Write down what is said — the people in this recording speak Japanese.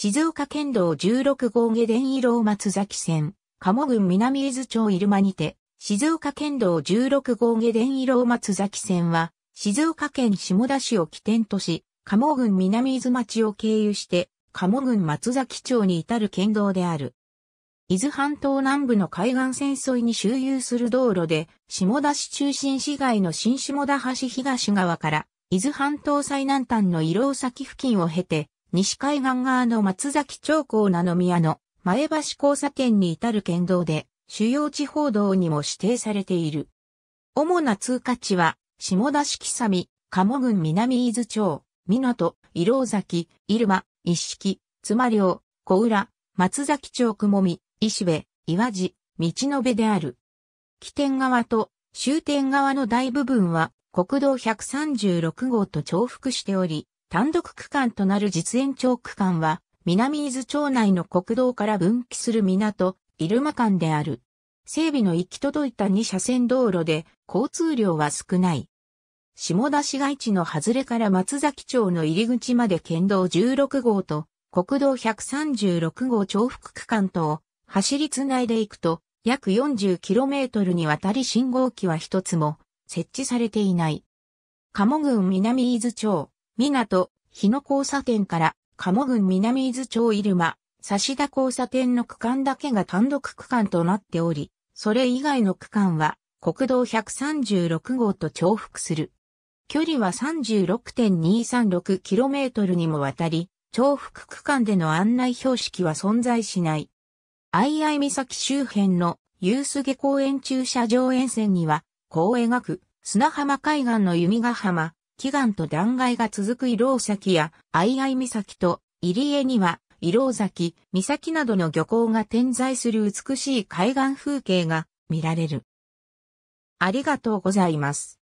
静岡県道16号下伝移廊松崎線、鴨郡南伊豆町入間にて、静岡県道16号下伝移廊松崎線は、静岡県下田市を起点とし、鴨郡南伊豆町を経由して、鴨郡松崎町に至る県道である。伊豆半島南部の海岸線沿いに周遊する道路で、下田市中心市街の新下田橋東側から、伊豆半島最南端の伊老崎付近を経て、西海岸側の松崎町高名宮の前橋交差点に至る県道で、主要地方道にも指定されている。主な通過地は、下田市木佐鴨郡南伊豆町、港、伊老崎、入間、一式、妻寮、小浦、松崎町雲見、石部、岩地、道の部である。起点側と終点側の大部分は国道136号と重複しており、単独区間となる実延長区間は、南伊豆町内の国道から分岐する港、入間間である。整備の行き届いた2車線道路で、交通量は少ない。下田市街地の外れから松崎町の入り口まで県道16号と国道136号重複区間とを走りつないでいくと約 40km にわたり信号機は一つも設置されていない。鴨郡南伊豆町港、日野交差点から、鴨郡南伊豆町入間、差田交差点の区間だけが単独区間となっており、それ以外の区間は国道136号と重複する。距離は 36.236km にもわたり、重複区間での案内標識は存在しない。ii 岬周辺の夕菅公園駐車場沿線には、こう描く砂浜海岸の弓ヶ浜、祈願と断崖が続く色尾崎や、愛愛岬と入江には、色尾崎、岬などの漁港が点在する美しい海岸風景が見られる。ありがとうございます。